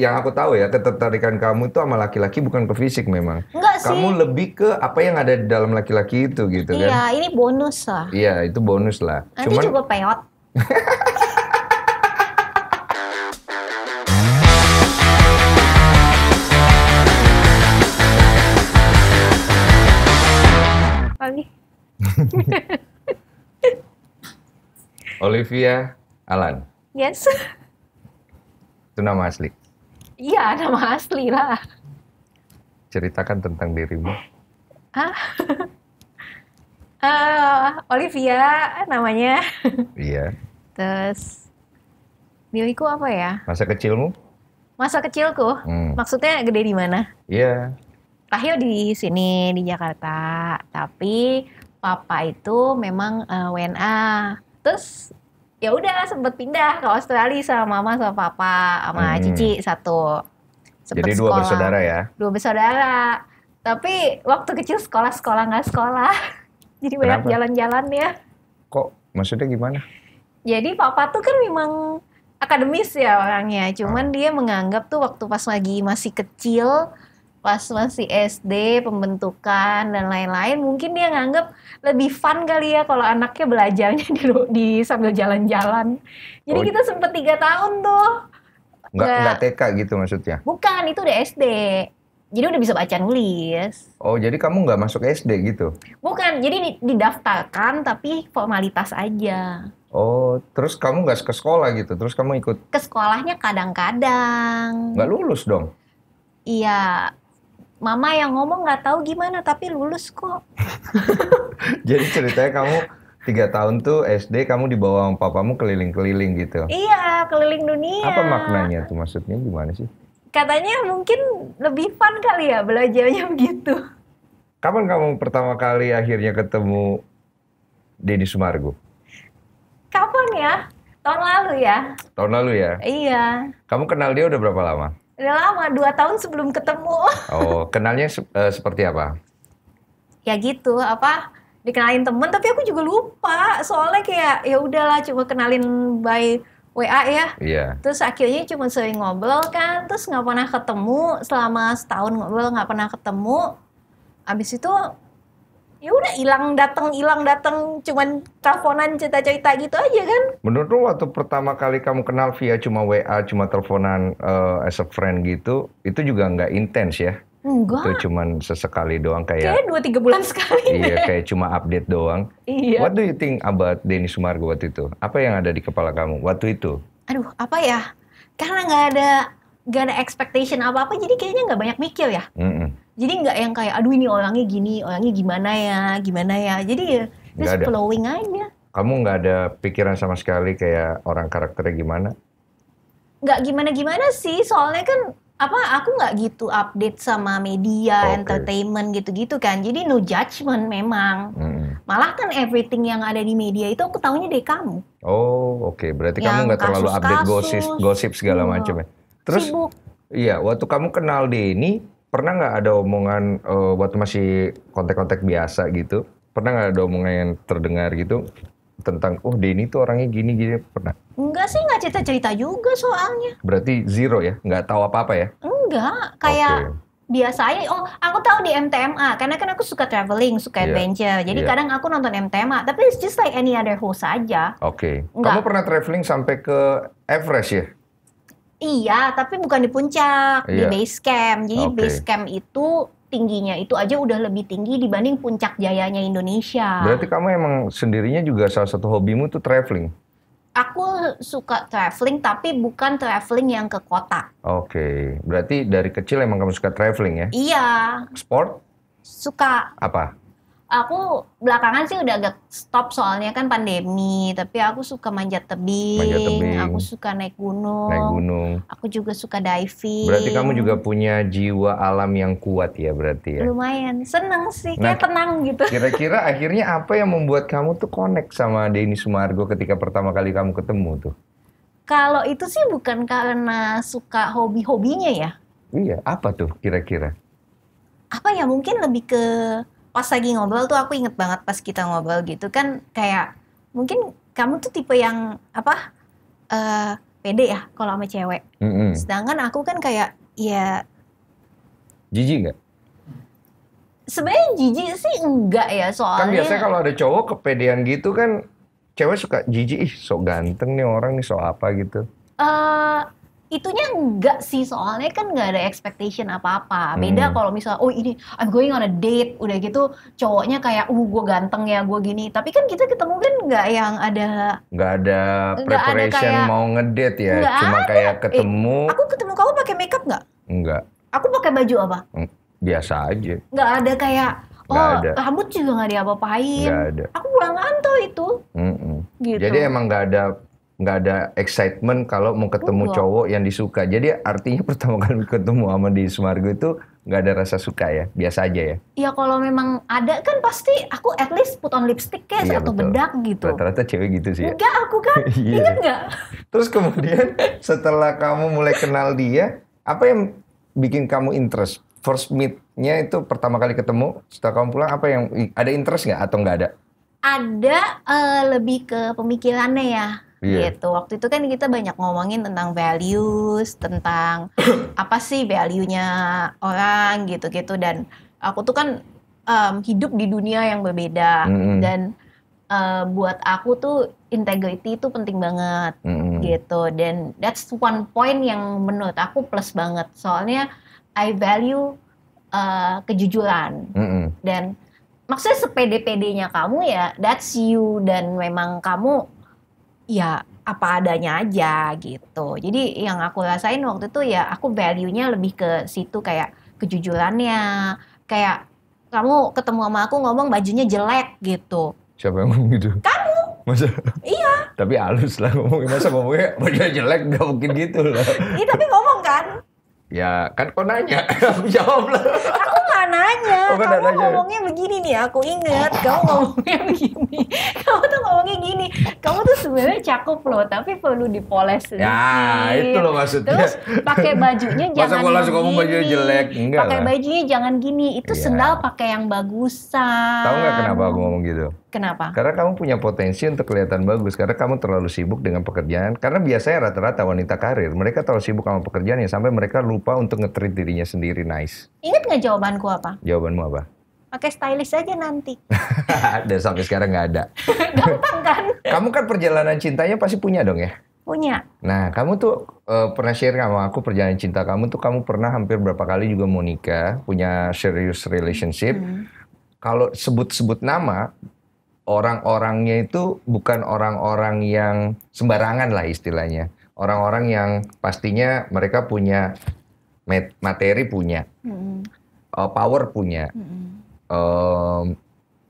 yang aku tahu ya ketertarikan kamu itu sama laki-laki bukan ke fisik memang. Enggak sih. Kamu lebih ke apa yang ada di dalam laki-laki itu gitu iya, kan. Iya, ini bonus lah. Iya, itu bonus lah. Nanti Cuman... juga peot. Olivia Alan. Yes. Itu nama asli. Iya, nama asli lah. Ceritakan tentang dirimu. Hah? uh, Olivia namanya. Iya. Terus diriku apa ya? Masa kecilmu? Masa kecilku? Hmm. Maksudnya gede di mana? Iya. Lahir di sini di Jakarta, tapi papa itu memang uh, eh, WNA. Terus ya udah sempet pindah ke Australia sama mama sama papa sama hmm. cici satu. Sempet Jadi dua sekolah. bersaudara ya? Dua bersaudara. Tapi waktu kecil sekolah-sekolah nggak sekolah. Jadi Kenapa? banyak jalan-jalan ya. Kok maksudnya gimana? Jadi papa tuh kan memang akademis ya orangnya. Cuman oh. dia menganggap tuh waktu pas lagi masih kecil pas masih SD pembentukan dan lain-lain mungkin dia nganggep lebih fun kali ya kalau anaknya belajarnya di, di sambil jalan-jalan jadi oh. kita sempat tiga tahun tuh nggak nggak TK gitu maksudnya bukan itu udah SD jadi udah bisa baca nulis. Oh, jadi kamu nggak masuk SD gitu? Bukan, jadi didaftarkan tapi formalitas aja. Oh, terus kamu gak ke sekolah gitu? Terus kamu ikut? Ke sekolahnya kadang-kadang. Gak lulus dong? Iya, mama yang ngomong nggak tahu gimana tapi lulus kok. Jadi ceritanya kamu tiga tahun tuh SD kamu dibawa sama papamu keliling-keliling gitu. Iya, keliling dunia. Apa maknanya tuh maksudnya gimana sih? Katanya mungkin lebih fun kali ya belajarnya begitu. Kapan kamu pertama kali akhirnya ketemu Denny Sumargo? Kapan ya? Tahun lalu ya. Tahun lalu ya? Iya. Kamu kenal dia udah berapa lama? Udah lama, dua tahun sebelum ketemu. Oh, kenalnya uh, seperti apa? Ya gitu, apa dikenalin temen, tapi aku juga lupa. Soalnya kayak ya udahlah, cuma kenalin by WA ya. Iya. Terus akhirnya cuma sering ngobrol kan, terus nggak pernah ketemu selama setahun ngobrol nggak pernah ketemu. Abis itu ya udah hilang datang hilang datang cuman teleponan cerita-cerita gitu aja kan menurut lo waktu pertama kali kamu kenal via cuma WA cuma teleponan uh, as a friend gitu itu juga nggak intens ya Enggak. Itu cuman sesekali doang kayak. Kayak dua tiga bulan sekali. Iya, deh. kayak cuma update doang. Iya. What do you think about Denny Sumargo waktu itu? Apa yang ada di kepala kamu waktu itu? Aduh, apa ya? Karena nggak ada nggak ada expectation apa apa, jadi kayaknya nggak banyak mikir ya. Mm -mm jadi nggak yang kayak aduh ini orangnya gini orangnya gimana ya gimana ya jadi ya terus flowing aja kamu nggak ada pikiran sama sekali kayak orang karakternya gimana nggak gimana gimana sih soalnya kan apa aku nggak gitu update sama media okay. entertainment gitu-gitu kan jadi no judgment memang hmm. malah kan everything yang ada di media itu aku tahunya dari kamu oh oke okay. berarti yang kamu nggak terlalu update gosip gosip segala iya. macam ya terus iya waktu kamu kenal Denny pernah nggak ada omongan uh, waktu masih kontak-kontak biasa gitu pernah nggak ada omongan yang terdengar gitu tentang oh Denny tuh orangnya gini gini pernah enggak sih nggak cerita cerita juga soalnya berarti zero ya nggak tahu apa apa ya enggak kayak okay. biasa aja oh aku tahu di MTMA karena kan aku suka traveling suka yeah. adventure jadi yeah. kadang aku nonton MTMA tapi it's just like any other host aja oke okay. kamu pernah traveling sampai ke Everest ya Iya, tapi bukan di puncak, iya. di base camp. Jadi okay. base camp itu tingginya itu aja udah lebih tinggi dibanding puncak jayanya Indonesia. Berarti kamu emang sendirinya juga salah satu hobimu tuh traveling. Aku suka traveling tapi bukan traveling yang ke kota. Oke, okay. berarti dari kecil emang kamu suka traveling ya? Iya. Sport? Suka. Apa? aku belakangan sih udah agak stop soalnya kan pandemi tapi aku suka manjat tebing, manjat tebing aku suka naik gunung naik gunung aku juga suka diving berarti kamu juga punya jiwa alam yang kuat ya berarti ya lumayan seneng sih nah, kayak tenang gitu kira-kira akhirnya apa yang membuat kamu tuh connect sama Denny Sumargo ketika pertama kali kamu ketemu tuh kalau itu sih bukan karena suka hobi-hobinya ya iya apa tuh kira-kira apa ya mungkin lebih ke pas lagi ngobrol tuh aku inget banget pas kita ngobrol gitu kan kayak mungkin kamu tuh tipe yang apa uh, pede ya kalau sama cewek. Mm -hmm. Sedangkan aku kan kayak ya jijik nggak? Sebenarnya jijik sih enggak ya kan soalnya. Kan biasanya kalau ada cowok kepedean gitu kan cewek suka jijik ih sok ganteng nih orang nih so apa gitu. uh, itunya enggak sih soalnya kan nggak ada expectation apa-apa beda hmm. kalau misal oh ini I'm going on a date udah gitu cowoknya kayak uh gue ganteng ya gue gini tapi kan kita ketemu kan nggak yang ada nggak ada preparation ada kayak, mau ngedate ya cuma ada. kayak eh, ketemu eh, aku ketemu kamu pakai makeup nggak nggak aku pakai baju apa hmm, biasa aja nggak ada kayak oh gak ada. rambut juga nggak diapa-apain aku pulang ngantuk itu mm -mm. gitu. jadi emang gak ada nggak ada excitement kalau mau ketemu Betul. cowok yang disuka. Jadi artinya pertama kali ketemu sama di Sumargo itu nggak ada rasa suka ya, biasa aja ya. Iya kalau memang ada kan pasti aku at least put on lipstick kayak iya, atau bedak gitu. Rata-rata cewek gitu sih. Ya? Enggak aku kan, iya. inget nggak? Terus kemudian setelah kamu mulai kenal dia, apa yang bikin kamu interest? First meetnya itu pertama kali ketemu, setelah kamu pulang apa yang ada interest nggak atau nggak ada? Ada uh, lebih ke pemikirannya ya yeah. gitu. Waktu itu kan kita banyak ngomongin tentang values, tentang apa sih value-nya orang gitu-gitu dan aku tuh kan um, hidup di dunia yang berbeda mm -hmm. dan uh, buat aku tuh integrity itu penting banget mm -hmm. gitu dan that's one point yang menurut aku plus banget soalnya I value uh, kejujuran mm -hmm. dan maksudnya sepede-pedenya kamu ya that's you dan memang kamu ya apa adanya aja gitu. Jadi yang aku rasain waktu itu ya aku value-nya lebih ke situ kayak kejujurannya, kayak kamu ketemu sama aku ngomong bajunya jelek gitu. Siapa yang ngomong gitu? Kamu. Masa? Iya. tapi halus lah ngomongnya. Masa ngomongnya bajunya jelek gak mungkin gitu lah. Iya tapi ngomong kan. Ya kan kau nanya, aku jawab lah. Aku nggak nanya. Oh, kamu nanya. ngomongnya begini nih, aku inget. Kamu ngomongnya begini. Kamu tuh ngomongnya gini. Kamu tuh sebenarnya cakep loh, tapi perlu dipoles sedikit. Ya itu loh maksudnya. Terus pakai bajunya jangan. Masa langsung kamu bajunya jelek, enggak Pakai bajunya jangan gini. Itu ya. sendal pakai yang bagusan. Tahu nggak kenapa aku ngomong gitu? Kenapa? Karena kamu punya potensi untuk kelihatan bagus. Karena kamu terlalu sibuk dengan pekerjaan. Karena biasanya rata-rata wanita karir, mereka terlalu sibuk sama pekerjaan yang sampai mereka lupa untuk ngetrit dirinya sendiri nice. Ingat nggak jawabanku apa? Jawabanmu apa? Pakai stylish aja nanti. Dan sampai sekarang nggak ada. Gampang kan? kamu kan perjalanan cintanya pasti punya dong ya? Punya. Nah, kamu tuh uh, pernah share sama aku perjalanan cinta kamu tuh kamu pernah hampir berapa kali juga mau nikah, punya serious relationship. Hmm. Kalau sebut-sebut nama, orang-orangnya itu bukan orang-orang yang sembarangan lah istilahnya. Orang-orang yang pastinya mereka punya materi punya, mm power punya, mm-hmm.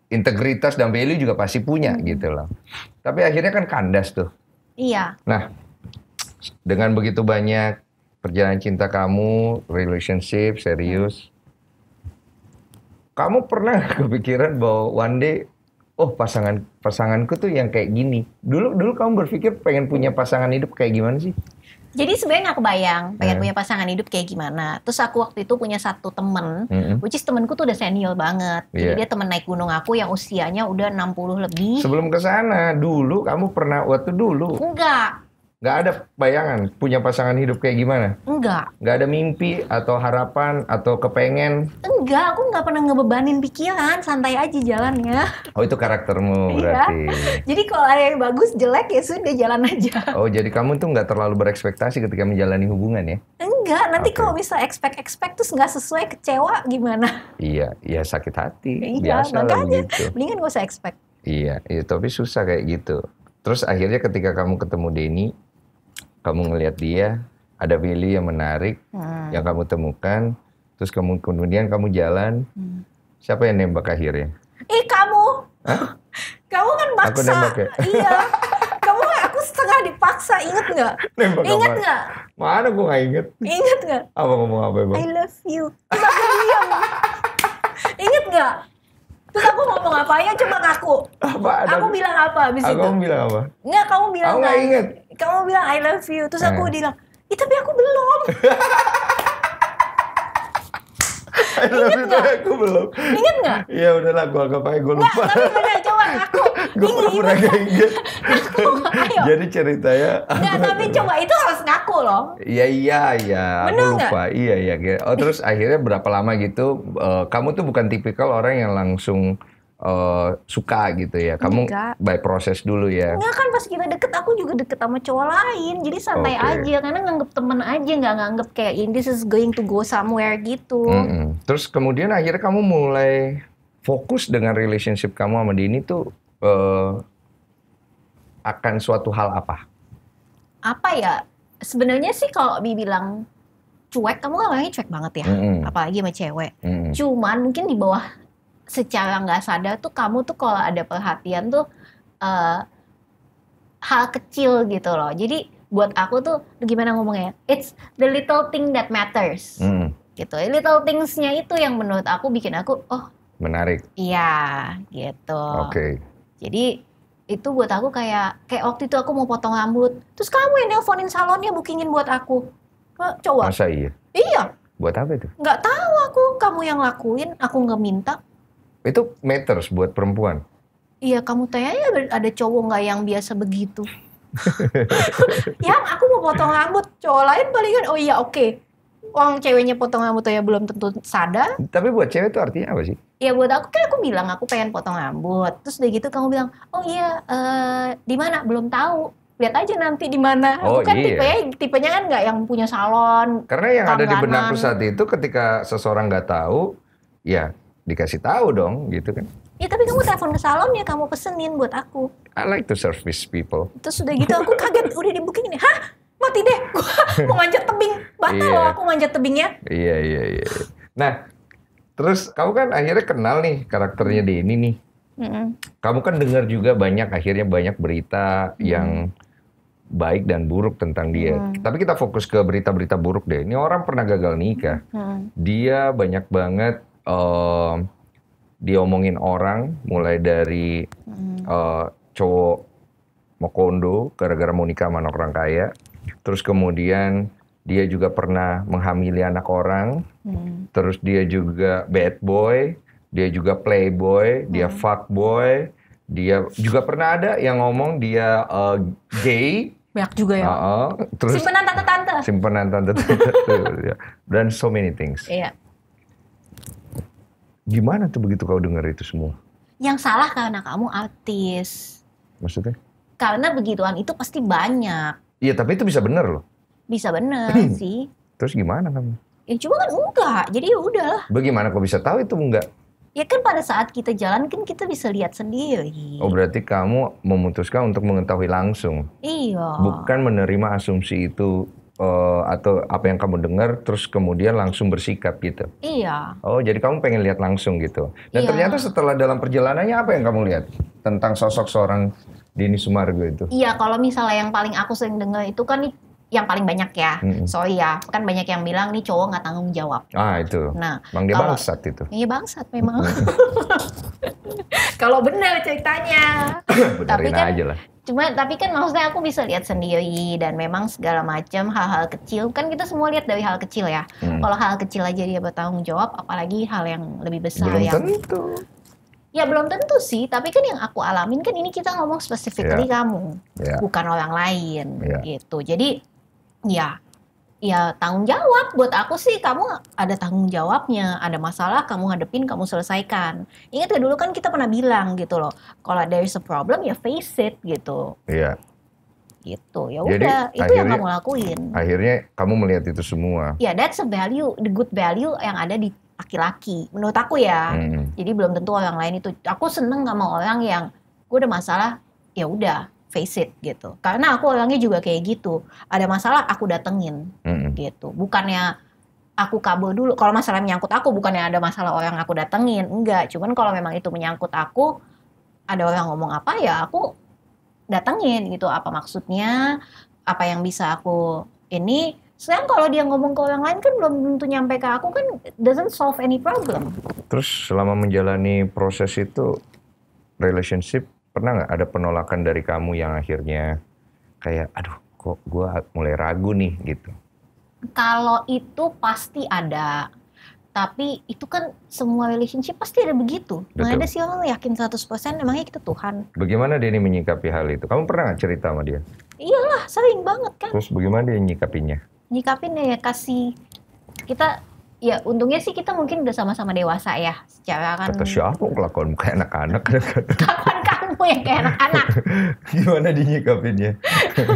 integritas dan value juga pasti punya mm gitu loh. Tapi akhirnya kan kandas tuh. Iya. Nah, dengan begitu banyak perjalanan cinta kamu, relationship serius, mm kamu pernah kepikiran bahwa one day oh pasangan pasanganku tuh yang kayak gini. Dulu dulu kamu berpikir pengen punya pasangan hidup kayak gimana sih? Jadi sebenarnya aku bayang pengen hmm. punya pasangan hidup kayak gimana. Terus aku waktu itu punya satu temen, hmm. which is temenku tuh udah senior banget. Yeah. Jadi iya. dia temen naik gunung aku yang usianya udah 60 lebih. Sebelum ke sana, dulu kamu pernah waktu dulu? Enggak nggak ada bayangan punya pasangan hidup kayak gimana? Enggak. Nggak ada mimpi atau harapan atau kepengen? Enggak, aku nggak pernah ngebebanin pikiran, santai aja jalannya. Oh itu karaktermu iya. berarti. Jadi kalau ada yang bagus jelek ya sudah jalan aja. Oh jadi kamu tuh nggak terlalu berekspektasi ketika menjalani hubungan ya? Enggak, nanti okay. kalau bisa expect expect terus nggak sesuai kecewa gimana? Iya, iya sakit hati. Iya, Biasa makanya gitu. mendingan gak usah expect. Iya, iya, tapi susah kayak gitu. Terus akhirnya ketika kamu ketemu Denny, kamu ngelihat dia, ada value yang menarik hmm. yang kamu temukan, terus kamu kemudian kamu jalan. Hmm. Siapa yang nembak akhirnya? Eh kamu. Hah? Kamu kan maksa. Aku nembak ya? Iya. kamu aku setengah dipaksa, inget nggak? Inget nggak? Mana aku nggak inget. Inget nggak? Apa ngomong apa, Bang? I love you. diam. inget nggak? Terus aku ngomong apa ya? Coba ngaku. Aku bilang apa abis aku itu? Aku bilang apa? Enggak, kamu bilang. Aku nggak inget kamu bilang I love you terus aku hmm. bilang itu tapi aku belum I love you tapi aku belum inget nggak Iya udahlah gue anggap pake gue lupa nggak, tapi bener coba aku gue pernah kayak gitu jadi ceritanya nggak tapi coba itu harus ngaku loh iya iya iya aku lupa iya, iya iya oh terus akhirnya berapa lama gitu uh, kamu tuh bukan tipikal orang yang langsung uh, suka gitu ya. Kamu Enggak. by proses dulu ya. Enggak kan pas kita deket aku juga deket sama cowok lain. Jadi santai okay. aja karena nganggep temen aja nggak nganggep kayak ini this is going to go somewhere gitu. Mm -hmm. Terus kemudian akhirnya kamu mulai fokus dengan relationship kamu sama Dini tuh uh, akan suatu hal apa? Apa ya? Sebenarnya sih kalau bilang cuek, kamu kan orangnya cuek banget ya, mm -hmm. apalagi sama cewek. Mm -hmm. Cuman mungkin di bawah secara nggak sadar tuh kamu tuh kalau ada perhatian tuh uh, hal kecil gitu loh. Jadi buat aku tuh gimana ngomongnya? It's the little thing that matters. Hmm. Gitu. Little things-nya itu yang menurut aku bikin aku oh menarik. Iya, gitu. Oke. Okay. Jadi itu buat aku kayak kayak waktu itu aku mau potong rambut, terus kamu yang nelponin salonnya bookingin buat aku. Eh, Coba. Masa iya? Iya. Buat apa itu? Nggak tahu aku, kamu yang lakuin, aku nggak minta. Itu matters buat perempuan. Iya, kamu tanya ya ada cowok nggak yang biasa begitu? yang aku mau potong rambut, cowok lain palingan oh iya oke. Okay. Uang ceweknya potong rambut ya belum tentu sadar. Tapi buat cewek itu artinya apa sih? Iya buat aku kan aku bilang aku pengen potong rambut. Terus udah gitu kamu bilang, "Oh iya, uh, di mana? Belum tahu." lihat aja nanti di mana. Oh, Bukan iya. tipenya, eh, tipenya kan nggak yang punya salon. Karena yang tangganan. ada di benakku saat itu ketika seseorang nggak tahu, ya dikasih tahu dong gitu kan. Ya tapi kamu telepon ke salon ya kamu pesenin buat aku. I like to service people. Terus sudah gitu aku kaget udah di booking ini. Hah? Mati deh. Gua mau manjat tebing. Batal yeah. loh aku manjat tebingnya. Iya iya iya. Nah, terus kamu kan akhirnya kenal nih karakternya di ini nih. Mm -hmm. Kamu kan dengar juga banyak akhirnya banyak berita mm. yang baik dan buruk tentang dia. Hmm. Tapi kita fokus ke berita-berita buruk deh. Ini orang pernah gagal nikah. Hmm. Dia banyak banget uh, diomongin orang mulai dari hmm. uh, cowok mau kondo gara-gara mau nikah sama orang kaya terus kemudian dia juga pernah menghamili anak orang hmm. terus dia juga bad boy dia juga playboy hmm. dia fuck boy dia juga pernah ada yang ngomong dia uh, gay banyak juga ya. Uh -uh. Terus simpenan tante-tante. Simpenan tante-tante. Ya. Dan so many things. Iya. Gimana tuh begitu kau dengar itu semua? Yang salah karena kamu artis. Maksudnya? Karena begituan itu pasti banyak. Iya, tapi itu bisa benar loh. Bisa benar sih. Terus gimana kamu? Ya cuma kan enggak, jadi ya udahlah. Bagaimana kau bisa tahu itu enggak? Ya kan pada saat kita jalan kan kita bisa lihat sendiri. Oh berarti kamu memutuskan untuk mengetahui langsung? Iya. Bukan menerima asumsi itu uh, atau apa yang kamu dengar terus kemudian langsung bersikap gitu. Iya. Oh, jadi kamu pengen lihat langsung gitu. Dan iya. ternyata setelah dalam perjalanannya apa yang kamu lihat tentang sosok seorang Dini Sumargo itu? Iya, kalau misalnya yang paling aku sering dengar itu kan yang paling banyak ya. -hmm. So iya, kan banyak yang bilang nih cowok nggak tanggung jawab. Ah itu. Nah, bang dia kalau, bangsat itu. Iya bangsat memang. kalau benar ceritanya. tapi kan, aja lah. Cuma tapi kan maksudnya aku bisa lihat sendiri dan memang segala macam hal-hal kecil kan kita semua lihat dari hal kecil ya. Hmm. Kalau hal kecil aja dia bertanggung jawab, apalagi hal yang lebih besar Belum yang. Tentu. Ya belum tentu sih, tapi kan yang aku alamin kan ini kita ngomong spesifik yeah. kamu, yeah. bukan orang lain yeah. gitu. Jadi ya ya tanggung jawab buat aku sih kamu ada tanggung jawabnya ada masalah kamu hadepin kamu selesaikan ingat ya dulu kan kita pernah bilang gitu loh kalau there is a problem ya face it gitu iya gitu ya udah itu akhirnya, yang kamu lakuin akhirnya kamu melihat itu semua ya that's a value the good value yang ada di laki-laki menurut aku ya hmm. jadi belum tentu orang lain itu aku seneng sama orang yang gue ada masalah ya udah face it gitu. Karena aku orangnya juga kayak gitu. Ada masalah aku datengin hmm gitu. Bukannya aku kabur dulu. Kalau masalah menyangkut aku bukannya ada masalah orang aku datengin, enggak. Cuman kalau memang itu menyangkut aku, ada orang ngomong apa ya aku datengin gitu. Apa maksudnya? Apa yang bisa aku ini? Sekarang kalau dia ngomong ke orang lain kan belum tentu nyampe ke aku kan doesn't solve any problem. Terus selama menjalani proses itu relationship pernah nggak ada penolakan dari kamu yang akhirnya kayak aduh kok gue mulai ragu nih gitu? Kalau itu pasti ada. Tapi itu kan semua relationship pasti ada begitu. Nggak ada sih orang yakin 100% emangnya kita Tuhan. Bagaimana dia ini menyikapi hal itu? Kamu pernah nggak cerita sama dia? Iyalah, sering banget kan. Terus bagaimana dia nyikapinnya? Nyikapinnya ya kasih kita ya untungnya sih kita mungkin udah sama-sama dewasa ya secara kan kata siapa kelakuan kayak anak-anak aku yang kayak anak-anak. gimana dinyikapinnya?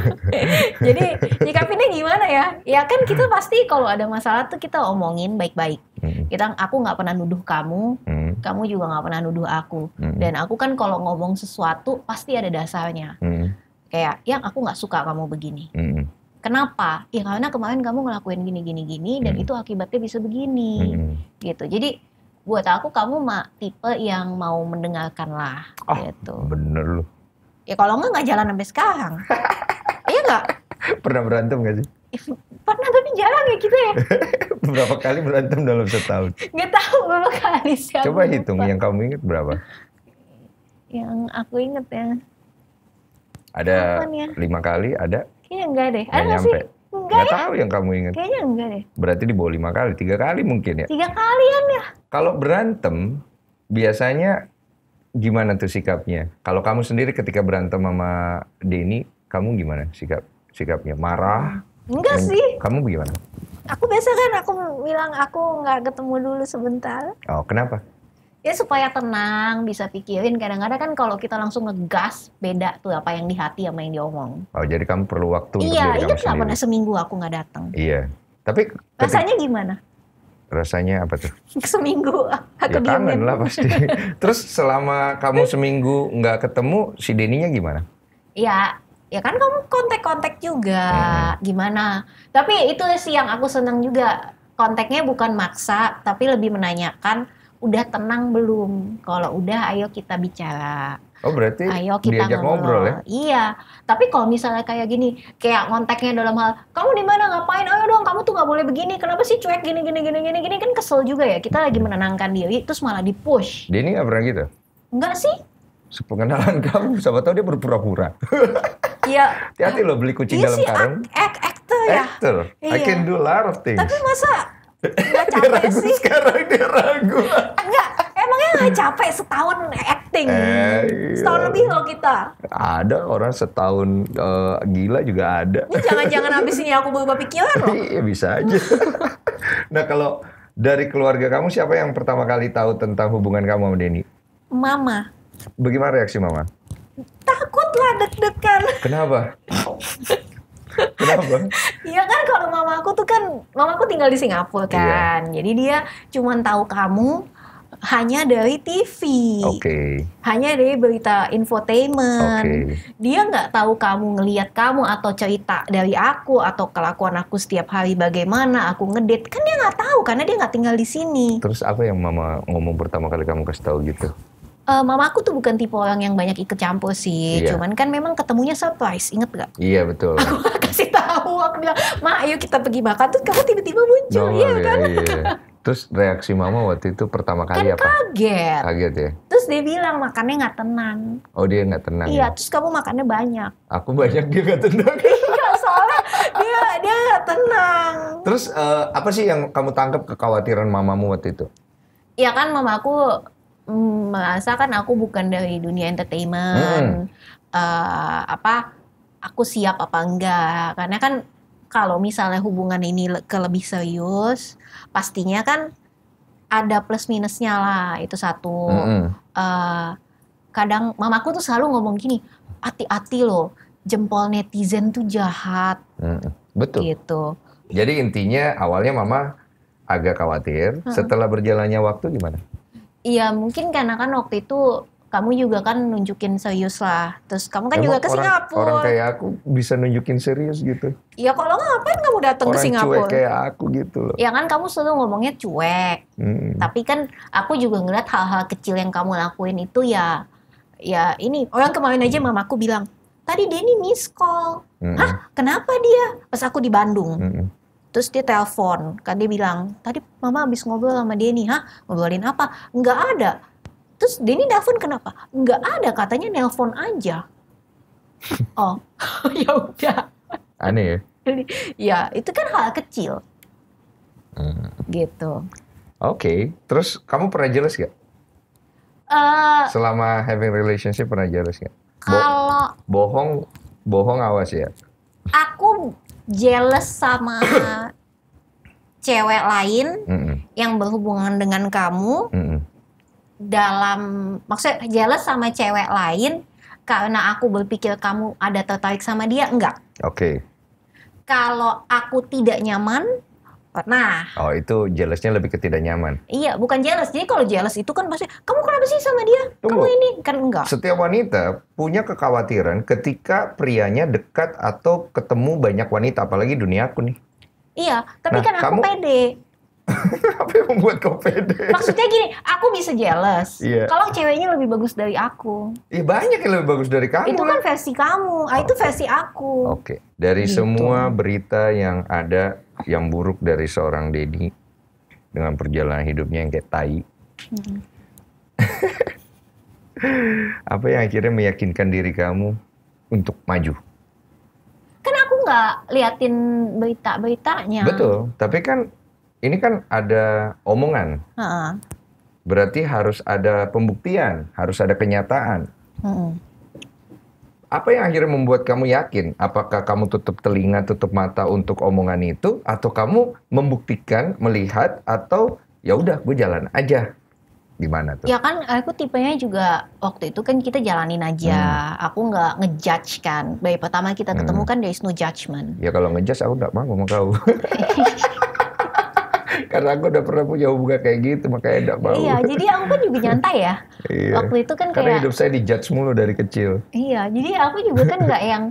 Jadi nyikapinnya gimana ya? Ya kan kita pasti kalau ada masalah tuh kita omongin baik-baik. Hmm. Kita aku nggak pernah nuduh kamu, hmm. kamu juga nggak pernah nuduh aku. Hmm. Dan aku kan kalau ngomong sesuatu pasti ada dasarnya. Hmm. Kayak yang aku nggak suka kamu begini. Hmm. Kenapa? Ya karena kemarin kamu ngelakuin gini-gini-gini dan hmm. itu akibatnya bisa begini. Hmm. Gitu. Jadi buat aku kamu mah tipe yang mau mendengarkan lah oh, gitu. Bener loh. Ya kalau enggak nggak jalan sampai sekarang. iya enggak? Pernah berantem gak sih? Pernah tapi jarang ya kita gitu ya. berapa kali berantem dalam setahun? Gak tahu berapa kali sih. Coba hitung yang kamu ingat berapa? Yang aku inget ya. Ada ya? lima kali, ada? Kayaknya enggak deh. Ada nyampe. sih? Enggak Nggak ya? tahu yang kamu ingat. Kayaknya enggak deh. Berarti di bawah lima kali, tiga kali mungkin ya. Tiga kalian ya. Kalau berantem, biasanya gimana tuh sikapnya? Kalau kamu sendiri ketika berantem sama Denny, kamu gimana sikap sikapnya? Marah? Enggak kamu, sih. Kamu gimana? Aku biasa kan aku bilang aku nggak ketemu dulu sebentar. Oh, kenapa? Ya supaya tenang, bisa pikirin. Kadang-kadang kan kalau kita langsung ngegas, beda tuh apa yang di hati sama yang diomong. Oh, jadi kamu perlu waktu iya, untuk diri iya, kamu pernah seminggu aku nggak datang. Iya. Tapi rasanya gimana? Rasanya apa tuh? seminggu aku ya, kangen lah pasti. Terus selama kamu seminggu nggak ketemu, si Deninya gimana? Iya, ya kan kamu kontak-kontak juga hmm. gimana tapi itu sih yang aku seneng juga kontaknya bukan maksa tapi lebih menanyakan udah tenang belum? Kalau udah ayo kita bicara. Oh berarti ayo kita diajak ngobrol. ngobrol ya? Iya. Tapi kalau misalnya kayak gini, kayak ngonteknya dalam hal, kamu di mana ngapain? Ayo dong, kamu tuh nggak boleh begini. Kenapa sih cuek gini gini gini gini gini? Kan kesel juga ya. Kita lagi menenangkan diri, terus malah dipush. Dia ini nggak pernah gitu? Enggak sih. Sepengenalan kamu, siapa tahu dia berpura-pura. Iya. Hati-hati loh beli kucing iya dalam karung. Ak, actor ya. Actor. Iya. I can iya. do a lot of things. Tapi masa Gak capek ragu sih. Sekarang dia ragu. Enggak, emangnya gak capek setahun acting? Eh, iya. Setahun lebih loh kita. Ada orang setahun uh, gila juga ada. Ini ya, jangan-jangan abis ini aku berubah pikiran loh. Iya bisa aja. nah kalau dari keluarga kamu siapa yang pertama kali tahu tentang hubungan kamu sama Denny? Mama. Bagaimana reaksi mama? Takutlah deg-degan. Kenapa? Kenapa? Iya kan kalau mamaku tuh kan mamaku tinggal di Singapura iya. kan. Iya. Jadi dia cuma tahu kamu hanya dari TV. Okay. Hanya dari berita infotainment. Okay. Dia nggak tahu kamu ngelihat kamu atau cerita dari aku atau kelakuan aku setiap hari bagaimana aku ngedit kan dia nggak tahu karena dia nggak tinggal di sini. Terus apa yang mama ngomong pertama kali kamu kasih tahu gitu? Uh, eh, mama aku tuh bukan tipe orang yang banyak ikut campur sih, iya. cuman kan memang ketemunya surprise, inget gak? Iya betul. Aku kasih tahu, aku bilang, ma ayo kita pergi makan, Tuh kamu tiba-tiba muncul, Normal, oh, iya, iya kan? Iya, iya. Terus reaksi mama waktu itu pertama kali kan apa? kaget. Kaget ya? Terus dia bilang makannya nggak tenang. Oh dia nggak tenang? Iya, ya? terus kamu makannya banyak. Aku banyak dia nggak tenang. iya, soalnya dia dia nggak tenang. Terus uh, apa sih yang kamu tangkap kekhawatiran mamamu waktu itu? Ya kan mamaku merasa kan aku bukan dari dunia entertainment. Hmm. Uh, apa aku siap apa enggak? Karena kan kalau misalnya hubungan ini ke lebih serius, pastinya kan ada plus minusnya lah itu satu. hmm Uh, kadang mamaku tuh selalu ngomong gini, hati-hati loh, jempol netizen tuh jahat. hmm. betul. Gitu. Jadi intinya awalnya mama agak khawatir, hmm setelah berjalannya waktu gimana? Iya mungkin karena kan waktu itu kamu juga kan nunjukin serius lah. Terus kamu kan Emang juga ke orang, Singapura. Orang kayak aku bisa nunjukin serius gitu. Ya kalau ngapain kamu datang ke Singapura? Orang cuek kayak aku gitu loh. Ya kan kamu selalu ngomongnya cuek. Hmm. Tapi kan aku juga ngeliat hal-hal kecil yang kamu lakuin itu ya ya ini orang kemarin aja mamaku bilang tadi Denny miss call. Hmm. Hah, kenapa dia? Pas aku di Bandung. Hmm Terus dia telepon, kan dia bilang, tadi mama habis ngobrol sama Denny, ha Ngobrolin apa? Enggak ada. Terus Denny telepon kenapa? Enggak ada, katanya nelfon aja. oh, ya udah. Aneh ya? ya, itu kan hal kecil. Hmm. Gitu. Oke, okay. terus kamu pernah jelas gak? Uh, eh. Selama having relationship pernah jelas gak? Bo bohong, bohong awas ya. Aku jealous sama cewek lain mm -mm. yang berhubungan dengan kamu mm -mm. dalam maksudnya jealous sama cewek lain karena aku berpikir kamu ada tertarik sama dia enggak? Oke. Okay. Kalau aku tidak nyaman, Pernah. Oh itu jealousnya lebih ketidak nyaman. Iya, bukan jealous. Jadi kalau jealous itu kan pasti kamu kenapa sih sama dia? Tunggu. Kamu ini kan enggak. Setiap wanita punya kekhawatiran ketika prianya dekat atau ketemu banyak wanita, apalagi dunia aku nih. Iya, tapi nah, kan aku kamu... pede. apa yang membuat kau pede? Maksudnya gini, aku bisa jealous. Yeah. Kalau ceweknya lebih bagus dari aku. Iya eh, banyak yang lebih bagus dari kamu. Itu kan, kan? versi kamu, ah, itu versi aku. Oke, okay. dari gitu. semua berita yang ada yang buruk dari seorang Dedi dengan perjalanan hidupnya yang kayak tai. Hmm. apa yang akhirnya meyakinkan diri kamu untuk maju? Kan aku nggak liatin berita-beritanya. Betul, tapi kan ini kan ada omongan. Uh -uh. Berarti harus ada pembuktian, harus ada kenyataan. Uh apa yang akhirnya membuat kamu yakin? Apakah kamu tutup telinga, tutup mata untuk omongan itu, atau kamu membuktikan, melihat, atau ya udah gue jalan aja? Gimana tuh? Ya kan, aku tipenya juga waktu itu kan kita jalanin aja. Hmm. Aku nggak ngejudge kan. Baik pertama kita ketemu hmm. kan there is no judgment. Ya kalau ngejudge aku nggak mau ngomong kau. Karena aku udah pernah punya hubungan kayak gitu, makanya enggak mau. Iya, jadi aku kan juga nyantai ya. iya. Waktu itu kan kayak... Karena hidup saya dijudge mulu dari kecil. Iya, jadi aku juga kan nggak yang,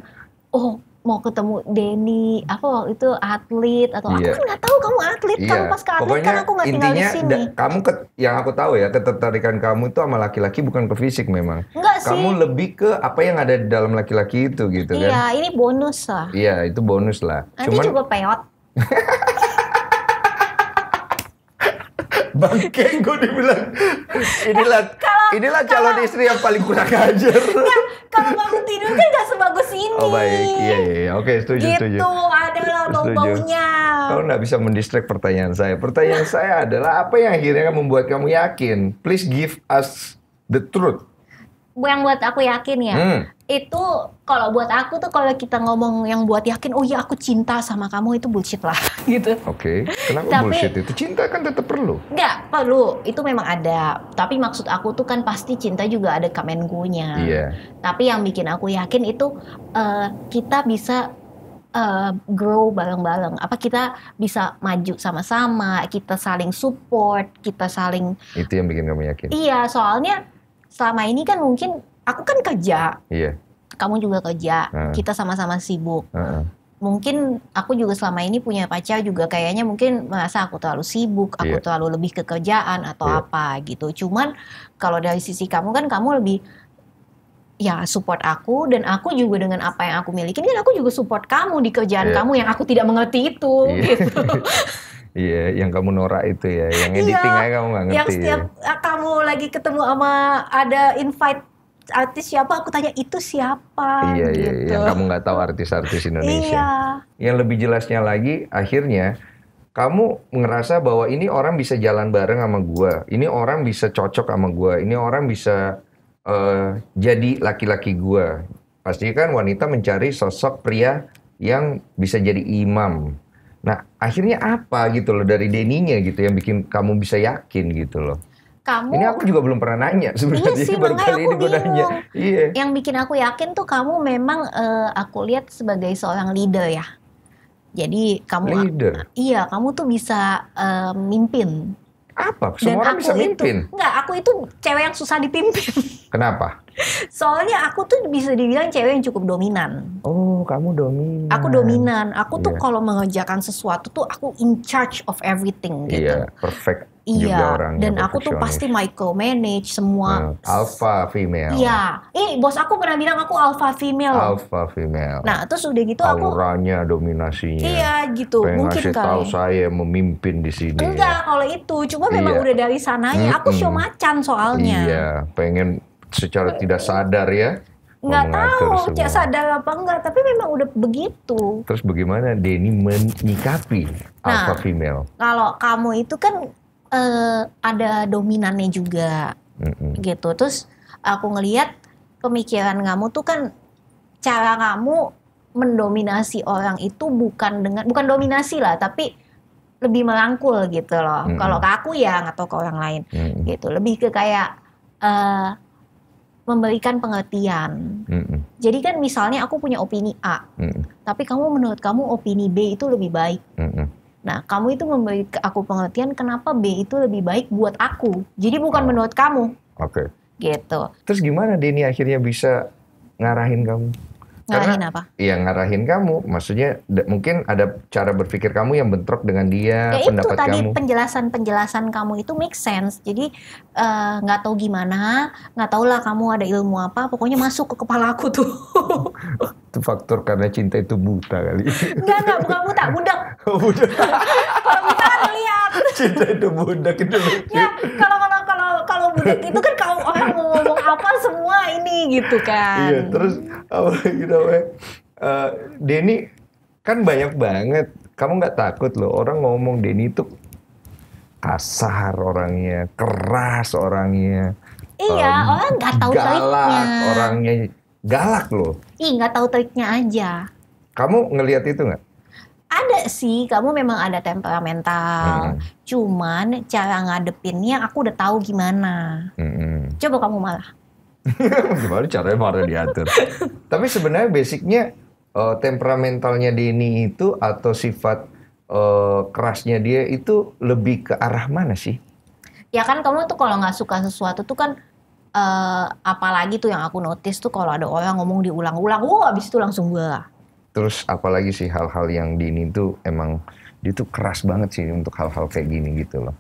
oh mau ketemu Denny, apa waktu itu atlet atau iya. aku kan nggak tahu kamu atlet, iya. kamu pas ke atlet kan Pokoknya, kan aku nggak tinggal di sini. kamu ke, yang aku tahu ya ketertarikan kamu itu sama laki-laki bukan ke fisik memang. Enggak sih. Kamu lebih ke apa yang ada di dalam laki-laki itu gitu iya, kan. Iya, ini bonus lah. Iya, itu bonus lah. Nanti Cuman, juga peot. bangke gue dibilang inilah eh, kalau, inilah calon kalau, istri yang paling kurang iya, ajar ya, kalau bangun tidur kan gak sebagus oh, ini oh baik iya iya, iya. oke setuju gitu, setuju gitu adalah bau baunya kau nggak bisa mendistract pertanyaan saya pertanyaan saya adalah apa yang akhirnya membuat kamu yakin please give us the truth yang buat aku yakin ya hmm. itu kalau buat aku tuh kalau kita ngomong yang buat yakin oh ya aku cinta sama kamu itu bullshit lah gitu. Oke, okay. kenapa tapi, bullshit itu? Cinta kan tetap perlu. Enggak, perlu. Itu memang ada. Tapi maksud aku tuh kan pasti cinta juga ada kamengunya. Iya. Yeah. Tapi yang bikin aku yakin itu uh, kita bisa uh, grow bareng-bareng. Apa kita bisa maju sama-sama, kita saling support, kita saling Itu yang bikin kamu yakin. Iya, soalnya selama ini kan mungkin aku kan kerja, iya. kamu juga kerja, uh. kita sama-sama sibuk. Uh mungkin aku juga selama ini punya pacar juga kayaknya mungkin merasa aku terlalu sibuk, aku yeah. terlalu lebih ke kerjaan atau yeah. apa gitu. Cuman kalau dari sisi kamu kan kamu lebih ya support aku dan aku juga dengan apa yang aku miliki kan aku juga support kamu di kerjaan yeah. kamu yang aku tidak mengerti itu yeah. gitu. Iya, yang kamu norak itu ya, yang iya, editing yeah, aja kamu nggak ngerti. Yang setiap ya. kamu lagi ketemu sama ada invite artis siapa, aku tanya itu siapa. Iya, iya, iya. gitu. iya, yang kamu nggak tahu artis-artis Indonesia. iya. Yang lebih jelasnya lagi, akhirnya kamu ngerasa bahwa ini orang bisa jalan bareng sama gua, ini orang bisa cocok sama gua, ini orang bisa uh, jadi laki-laki gua. Pasti kan wanita mencari sosok pria yang bisa jadi imam Nah, akhirnya apa gitu loh dari Deninya gitu yang bikin kamu bisa yakin gitu loh. Kamu Ini aku juga belum pernah nanya iya sebenarnya. Iya sih, baru kali ini gue nanya. Iya. Yang bikin aku yakin tuh kamu memang uh, aku lihat sebagai seorang leader ya. Jadi kamu leader. iya, kamu tuh bisa uh, mimpin apa? Semua Dan orang bisa mimpin. Itu, enggak, aku itu cewek yang susah dipimpin. Kenapa? Soalnya aku tuh bisa dibilang cewek yang cukup dominan. Oh, kamu dominan. Aku dominan. Aku yeah. tuh iya. kalau mengerjakan sesuatu tuh aku in charge of everything gitu. Iya, yeah, perfect iya, Dan aku tuh pasti micromanage semua. Nah, alpha female. Iya. Eh, bos aku pernah bilang aku alpha female. Alpha female. Nah, terus udah gitu Auranya, aku auranya dominasinya. Iya, gitu. Pengen Mungkin kalau kali. tahu saya memimpin di sini. Ya. Enggak, ya. kalau itu cuma memang iya. udah dari sananya. aku show macan soalnya. Iya, pengen secara eh, tidak eh. sadar ya. Nggak tahu, tidak sadar apa enggak, tapi memang udah begitu. Terus bagaimana Denny menyikapi nah, alpha female? Kalau kamu itu kan uh, ada dominannya juga mm-hmm. gitu terus aku ngelihat pemikiran kamu tuh kan cara kamu mendominasi orang itu bukan dengan bukan dominasi lah tapi lebih merangkul gitu loh mm-hmm. kalau ke aku ya atau ke orang lain mm-hmm. gitu lebih ke kayak uh, memberikan pengertian. Mm-hmm. Jadi kan misalnya aku punya opini A, mm-hmm. tapi kamu menurut kamu opini B itu lebih baik. Mm-hmm Nah, kamu itu memberi ke aku pengertian kenapa B itu lebih baik buat aku. Jadi bukan menurut kamu. Oke. Okay. Gitu. Terus gimana Denny akhirnya bisa ngarahin kamu? Ngarahin apa? Iya ngarahin kamu. Maksudnya mungkin ada cara berpikir kamu yang bentrok dengan dia. Ya pendapat itu tadi penjelasan penjelasan kamu itu make sense. Jadi eh, nggak uh, tahu gimana, nggak tahu lah kamu ada ilmu apa. Pokoknya masuk ke kepala aku tuh. itu faktor karena cinta itu buta kali. Enggak enggak bukan buta, budak. Oh, budak. kalau buta kan lihat. Cinta itu budak itu. ya kalau kalau itu itu kan kalau orang mau ngomong apa semua ini gitu kan. Iya, terus apa lagi namanya? Uh, Denny kan banyak banget. Kamu nggak takut loh orang ngomong Denny itu kasar orangnya, keras orangnya. Iya, um, orang nggak tahu galak, triknya. Orangnya galak loh. Iya, nggak tahu triknya aja. Kamu ngelihat itu nggak? ada sih kamu memang ada temperamental hmm. cuman cara ngadepinnya aku udah tahu gimana hmm. coba kamu malah gimana caranya marah diatur tapi sebenarnya basicnya uh, temperamentalnya Denny itu atau sifat uh, kerasnya dia itu lebih ke arah mana sih? Ya kan kamu tuh kalau nggak suka sesuatu tuh kan uh, apalagi tuh yang aku notice tuh kalau ada orang ngomong diulang-ulang, wah abis itu langsung gue terus apalagi sih hal-hal yang Dini tuh emang dia tuh keras banget sih untuk hal-hal kayak gini gitu loh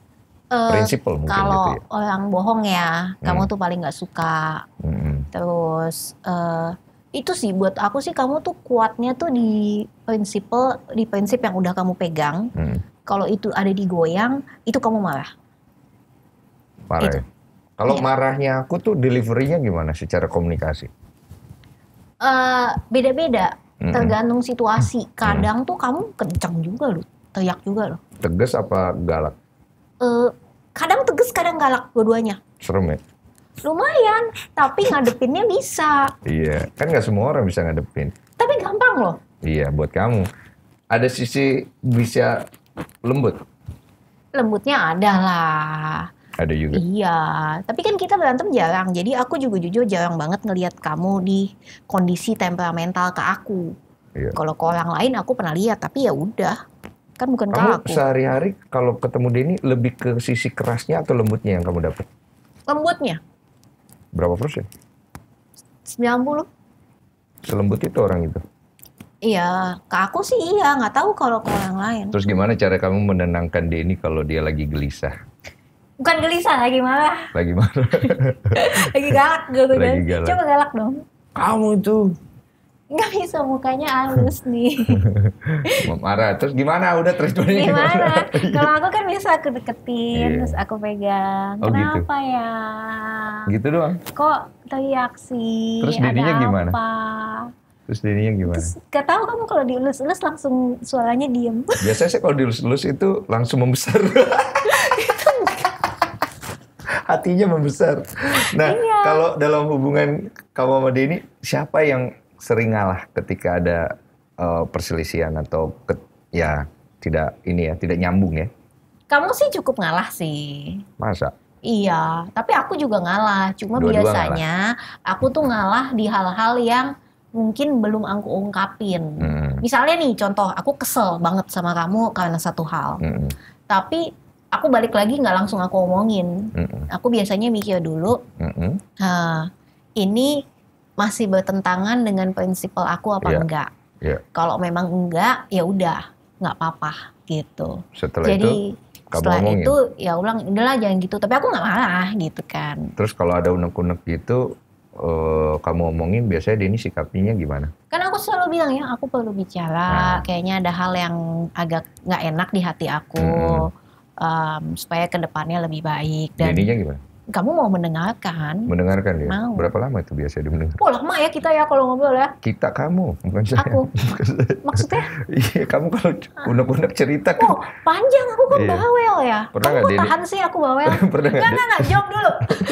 uh, prinsipal mungkin gitu kalau gitu ya. orang bohong ya hmm. kamu tuh paling nggak suka hmm. terus uh, itu sih buat aku sih kamu tuh kuatnya tuh di prinsipal di prinsip yang udah kamu pegang hmm. kalau itu ada digoyang itu kamu marah marah ya? kalau iya. marahnya aku tuh deliverynya gimana secara komunikasi eh, beda-beda uh, beda -beda. Tergantung situasi. Kadang tuh kamu kenceng juga loh, teriak juga loh. Tegas apa galak? Uh, kadang tegas, kadang galak dua-duanya. Serem ya? Lumayan, tapi ngadepinnya bisa. iya, kan nggak semua orang bisa ngadepin. Tapi gampang loh. Iya, buat kamu. Ada sisi bisa lembut. Lembutnya ada lah. Ada juga. Iya, tapi kan kita berantem jarang. Jadi aku juga jujur jarang banget ngelihat kamu di kondisi temperamental ke aku. Iya. Kalau ke orang lain aku pernah lihat, tapi ya udah. Kan bukan kamu aku. sehari-hari kalau ketemu Denny lebih ke sisi kerasnya atau lembutnya yang kamu dapat? Lembutnya. Berapa persen? 90. Selembut itu orang itu? Iya, ke aku sih iya, nggak tahu kalau ke orang lain. Terus gimana cara kamu menenangkan Denny kalau dia lagi gelisah? bukan gelisah lagi marah lagi marah lagi galak gitu kan galak. coba galak dong kamu itu nggak bisa mukanya halus nih marah terus gimana udah terus gimana, gimana? kalau iya. aku kan bisa aku deketin iya. terus aku pegang oh, gitu? kenapa gitu. ya gitu doang kok sih terus dirinya gimana apa? Terus dirinya gimana? Terus, gak tau kamu kalau dielus-elus langsung suaranya diem. Biasanya sih kalau dielus-elus itu langsung membesar hatinya membesar. Nah, iya. kalau dalam hubungan kamu sama Denny, siapa yang sering ngalah ketika ada uh, perselisihan atau ke, ya tidak ini ya, tidak nyambung ya? Kamu sih cukup ngalah sih. Masa? Iya, tapi aku juga ngalah. Cuma Dua -dua biasanya ngalah. aku tuh ngalah di hal-hal yang mungkin belum aku ungkapin. Hmm. Misalnya nih contoh, aku kesel banget sama kamu karena satu hal. Hmm. Tapi aku balik lagi nggak langsung aku omongin. Mm-mm. Aku biasanya mikir dulu. mm ini masih bertentangan dengan prinsipal aku apa yeah. enggak. Yeah. Kalau memang enggak, ya udah, nggak apa-apa gitu. Setelah Jadi, itu setelah omongin. itu ya ulang, udahlah jangan gitu. Tapi aku nggak marah gitu kan. Terus kalau ada unek-unek gitu, uh, kamu omongin biasanya Denny sikapinya gimana? Kan aku selalu bilang ya, aku perlu bicara. Nah. Kayaknya ada hal yang agak nggak enak di hati aku. Hmm um, supaya kedepannya lebih baik. Dan Jadinya gimana? Kamu mau mendengarkan? Mendengarkan ya. Mau. Berapa lama itu biasanya dimendengar? Oh lama ya kita ya kalau ngobrol ya. Kita kamu, bukan saya. Aku. Maksudnya? Iya kamu kalau ah. unek-unek cerita kan. Oh panjang aku kan iya. bawel ya. Pernah kamu gak tahan sih aku bawel. Pernah nggak? Nggak gak, jawab dulu.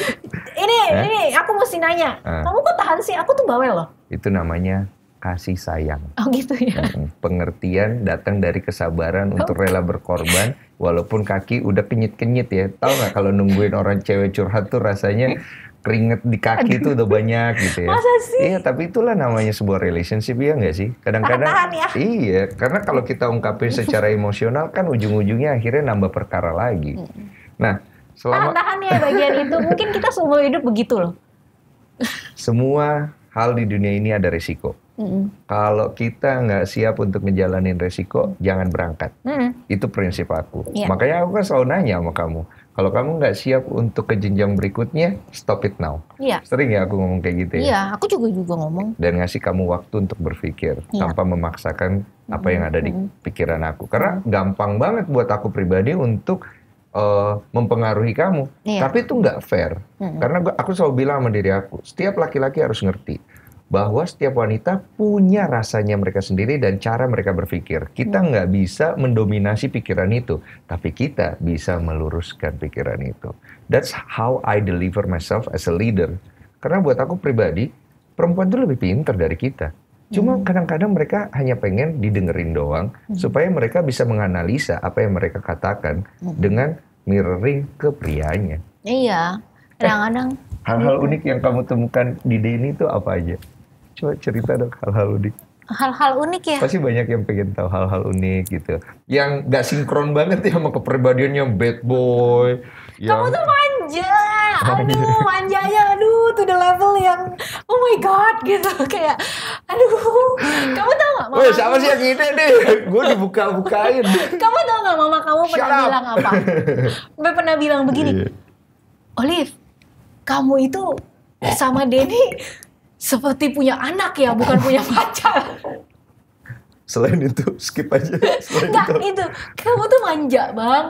ini eh? ini aku mesti nanya. Ah. Kamu kok tahan sih? Aku tuh bawel loh. Itu namanya kasih sayang. Oh gitu ya. Pengertian datang dari kesabaran untuk rela berkorban walaupun kaki udah kenyit-kenyit ya. Tahu nggak kalau nungguin orang cewek curhat tuh rasanya keringet di kaki Aduh. tuh udah banyak gitu ya. Masa sih? Iya, tapi itulah namanya sebuah relationship ya nggak sih? Kadang-kadang Tahan ya. iya, karena kalau kita ungkapin secara emosional kan ujung-ujungnya akhirnya nambah perkara lagi. Hmm. Nah, selama tahan-tahan ya bagian itu, mungkin kita semua hidup begitu loh. Semua hal di dunia ini ada resiko. Kalau kita nggak siap untuk ngejalanin resiko, jangan berangkat. mm Itu prinsip aku. Yeah. Makanya aku kan selalu nanya sama kamu, kalau kamu nggak siap untuk ke jenjang berikutnya, stop it now. Yeah. Sering ya aku ngomong kayak gitu ya. Iya, aku juga juga ngomong. Dan ngasih kamu waktu untuk berpikir yeah. tanpa memaksakan mm apa yang ada di pikiran aku. Karena mm gampang banget buat aku pribadi untuk uh, mempengaruhi kamu. Iya. Tapi itu nggak fair. Hmm. Karena aku selalu bilang sama diri aku, setiap laki-laki harus ngerti bahwa setiap wanita punya rasanya mereka sendiri dan cara mereka berpikir. Kita hmm. nggak bisa mendominasi pikiran itu, tapi kita bisa meluruskan pikiran itu. That's how I deliver myself as a leader. Karena buat aku pribadi, perempuan itu lebih pinter dari kita. Cuma hmm. kadang-kadang mereka hanya pengen didengerin doang hmm. supaya mereka bisa menganalisa apa yang mereka katakan hmm. dengan mirroring ke prianya. Iya, kadang-kadang. hal-hal gitu. unik yang kamu temukan di Denny itu apa aja? coba cerita dong hal-hal unik hal-hal unik ya pasti banyak yang pengen tahu hal-hal unik gitu yang gak sinkron banget ya sama kepribadiannya bad boy yang... kamu tuh manja oh, aduh iya. manjanya aduh tuh the level yang oh my god gitu kayak aduh kamu tau gak mama Weh, sama sih yang ini deh gue dibuka-bukain kamu tau gak mama kamu Shut pernah up. bilang apa Mbak pernah bilang begini yeah. Olive kamu itu eh. sama Denny seperti punya anak ya, bukan punya pacar. Selain itu skip aja. Enggak itu. itu. Kamu tuh manja banget.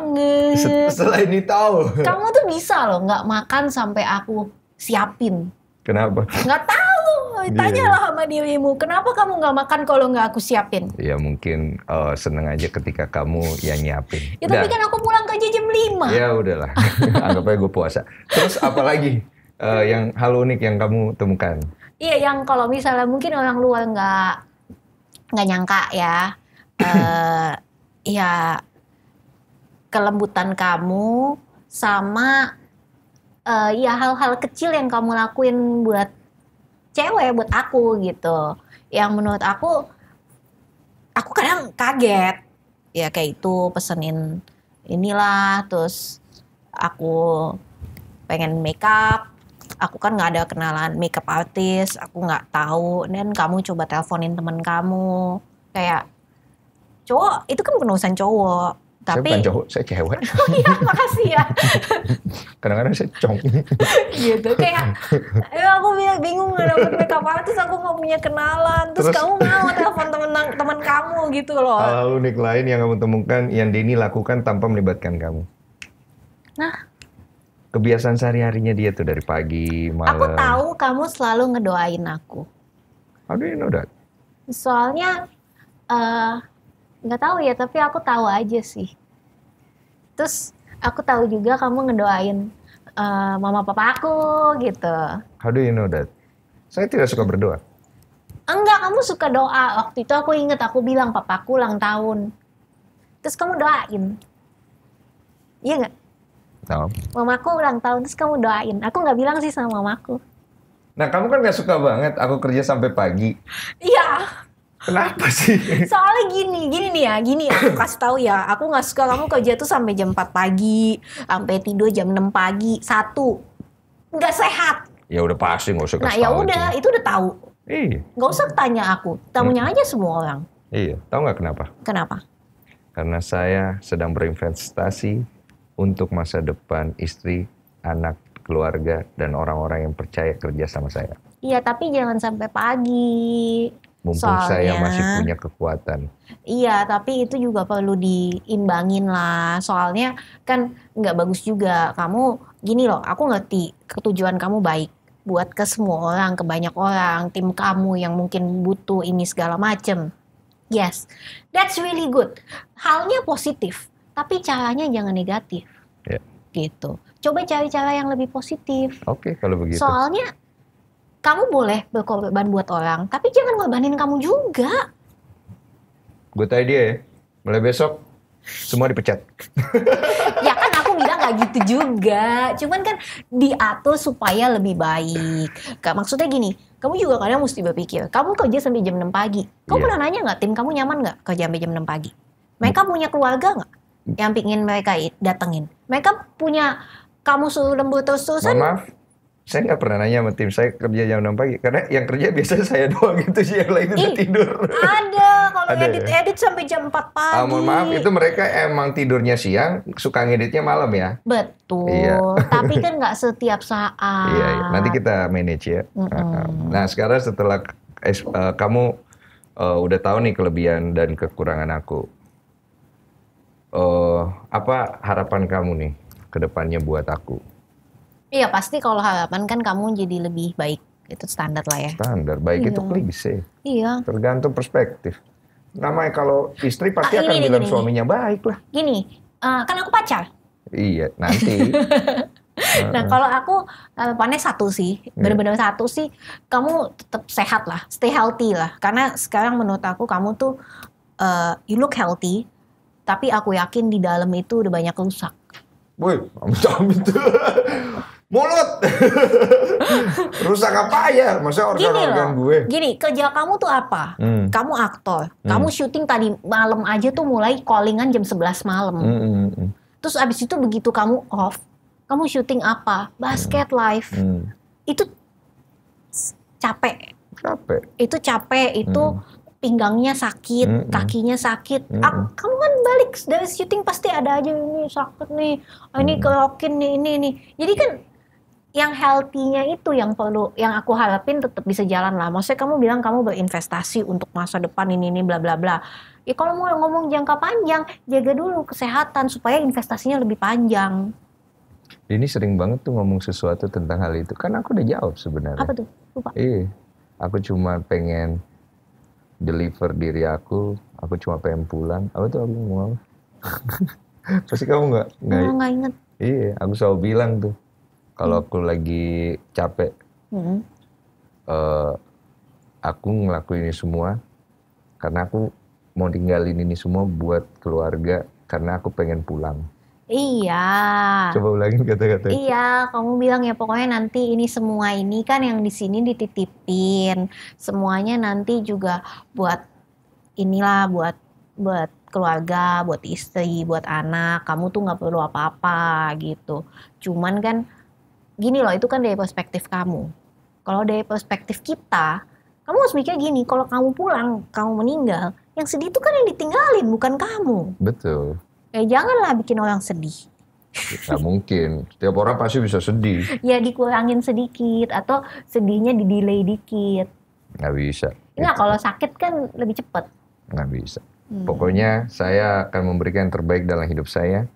Selain itu. Kamu tuh bisa loh nggak makan sampai aku siapin. Kenapa? Nggak tahu. Iya, Tanya lah iya. sama dirimu, kenapa kamu nggak makan kalau nggak aku siapin? Ya mungkin uh, seneng aja ketika kamu yang nyiapin. ya tapi kan aku pulang kerja jam 5. Ya udahlah, anggap aja gue puasa. Terus apalagi uh, yang hal unik yang kamu temukan? Iya, yang kalau misalnya mungkin orang luar nggak nggak nyangka ya, uh, ya kelembutan kamu sama uh, ya hal-hal kecil yang kamu lakuin buat cewek, buat aku gitu. Yang menurut aku, aku kadang kaget ya kayak itu pesenin inilah, terus aku pengen make up aku kan nggak ada kenalan makeup artist aku nggak tahu dan kamu coba teleponin teman kamu kayak cowok itu kan penulisan cowok tapi saya bukan cowok saya cewek oh iya makasih ya kadang-kadang saya cowok gitu kayak eh aku bingung gak dapet makeup artist aku gak punya kenalan terus, terus kamu mau telepon temen temen kamu gitu loh hal unik lain yang kamu temukan yang Denny lakukan tanpa melibatkan kamu nah kebiasaan sehari-harinya dia tuh dari pagi, malam. Aku tahu kamu selalu ngedoain aku. How do you know that? Soalnya eh, nggak uh, tahu ya, tapi aku tahu aja sih. Terus aku tahu juga kamu ngedoain uh, mama papa aku gitu. How do you know that? Saya tidak suka berdoa. Enggak, kamu suka doa. Waktu itu aku inget aku bilang papaku ulang tahun. Terus kamu doain. Iya enggak Tahu. Mamaku ulang tahun terus kamu doain. Aku nggak bilang sih sama mamaku. Nah kamu kan nggak suka banget aku kerja sampai pagi. Iya. Kenapa sih? Soalnya gini, gini nih ya, gini ya, aku kasih tahu ya. Aku nggak suka kamu kerja tuh sampai jam 4 pagi, sampai tidur jam 6 pagi. Satu, nggak sehat. Ya udah pasti nggak usah nah, kasih Nah ya udah, itu. itu udah tahu. Iya. Gak usah tanya aku, tamunya hmm. aja semua orang. Iya, tahu nggak kenapa? Kenapa? Karena saya sedang berinvestasi untuk masa depan istri, anak, keluarga, dan orang-orang yang percaya kerja sama saya. Iya, tapi jangan sampai pagi. Mumpung Soalnya, saya masih punya kekuatan. Iya, tapi itu juga perlu diimbangin lah. Soalnya kan nggak bagus juga. Kamu gini loh, aku ngerti ketujuan kamu baik buat ke semua orang, ke banyak orang, tim kamu yang mungkin butuh ini segala macem. Yes, that's really good. Halnya positif, tapi caranya jangan negatif. Yeah. Gitu. Coba cari cara yang lebih positif. Oke, okay, kalau begitu. Soalnya kamu boleh berkorban buat orang, tapi jangan ngorbanin kamu juga. Gue Good dia ya. Mulai besok semua dipecat. ya kan aku bilang nggak gitu juga. Cuman kan diatur supaya lebih baik. Kak, maksudnya gini, kamu juga kadang mesti berpikir, kamu kerja sampai jam 6 pagi. Kamu yeah. pernah nanya nggak tim kamu nyaman nggak kerja sampai jam 6 pagi? Mereka punya keluarga nggak? yang pingin mereka datengin? Mereka punya kamu suruh lembut terus Maaf, saya nggak pernah nanya sama tim saya kerja jam 6 pagi karena yang kerja biasanya saya doang gitu sih yang lain udah tidur ada kalau edit ya? edit sampai jam empat pagi ah, mohon maaf itu mereka emang tidurnya siang suka ngeditnya malam ya betul iya. tapi kan nggak setiap saat iya, iya. nanti kita manage ya mm mm nah sekarang setelah uh, kamu uh, udah tahu nih kelebihan dan kekurangan aku uh, apa harapan kamu nih ke depannya buat aku? Iya pasti kalau harapan kan kamu jadi lebih baik itu standar lah ya. Standar baik iya. itu klise. Iya. Tergantung perspektif. Namanya kalau istri ah, pasti ah, akan gini, bilang gini, suaminya baik lah. Gini, uh, kan aku pacar. Iya nanti. nah kalau aku harapannya satu sih iya. benar-benar satu sih kamu tetap sehat lah stay healthy lah karena sekarang menurut aku kamu tuh uh, you look healthy tapi aku yakin di dalam itu udah banyak rusak. Woi, amit-amit. Mulut. rusak apa ya? Masa organ-organ gue. Gini, kerja kamu tuh apa? Hmm. Kamu aktor. Hmm. Kamu syuting tadi malam aja tuh mulai callingan jam 11 malam. Hmm, hmm, hmm, hmm, Terus abis itu begitu kamu off, kamu syuting apa? Basket hmm. live. Hmm. Itu capek. Capek. Itu capek, itu hmm pinggangnya sakit, mm -hmm. kakinya sakit. Mm -hmm. ah, kamu kan balik dari syuting pasti ada aja ini sakit nih, oh, ini kelokin nih ini ini. Jadi kan yang healthy-nya itu yang perlu, yang aku harapin tetap bisa jalan lah. Maksudnya kamu bilang kamu berinvestasi untuk masa depan ini ini bla bla bla. Ya kalau mau ngomong jangka panjang, jaga dulu kesehatan supaya investasinya lebih panjang. Ini sering banget tuh ngomong sesuatu tentang hal itu. Kan aku udah jawab sebenarnya. Apa tuh? Lupa. Iya. Aku cuma pengen deliver diri aku aku cuma pengen pulang apa tuh aku mau pasti kamu nggak nggak inget iya aku selalu bilang tuh kalau hmm. aku lagi capek hmm. uh, aku ngelakuin ini semua karena aku mau tinggalin ini semua buat keluarga karena aku pengen pulang Iya. Coba ulangin kata-kata. Iya, kamu bilang ya pokoknya nanti ini semua ini kan yang di sini dititipin. Semuanya nanti juga buat inilah buat buat keluarga, buat istri, buat anak. Kamu tuh nggak perlu apa-apa gitu. Cuman kan gini loh, itu kan dari perspektif kamu. Kalau dari perspektif kita, kamu harus mikir gini, kalau kamu pulang, kamu meninggal, yang sedih itu kan yang ditinggalin bukan kamu. Betul Ya janganlah bikin orang sedih. Tidak mungkin. Setiap orang pasti bisa sedih. Ya dikurangin sedikit atau sedihnya didelay dikit. Nggak bisa. Nah kalau sakit kan lebih cepat. Nggak bisa. Hmm. Pokoknya saya akan memberikan yang terbaik dalam hidup saya.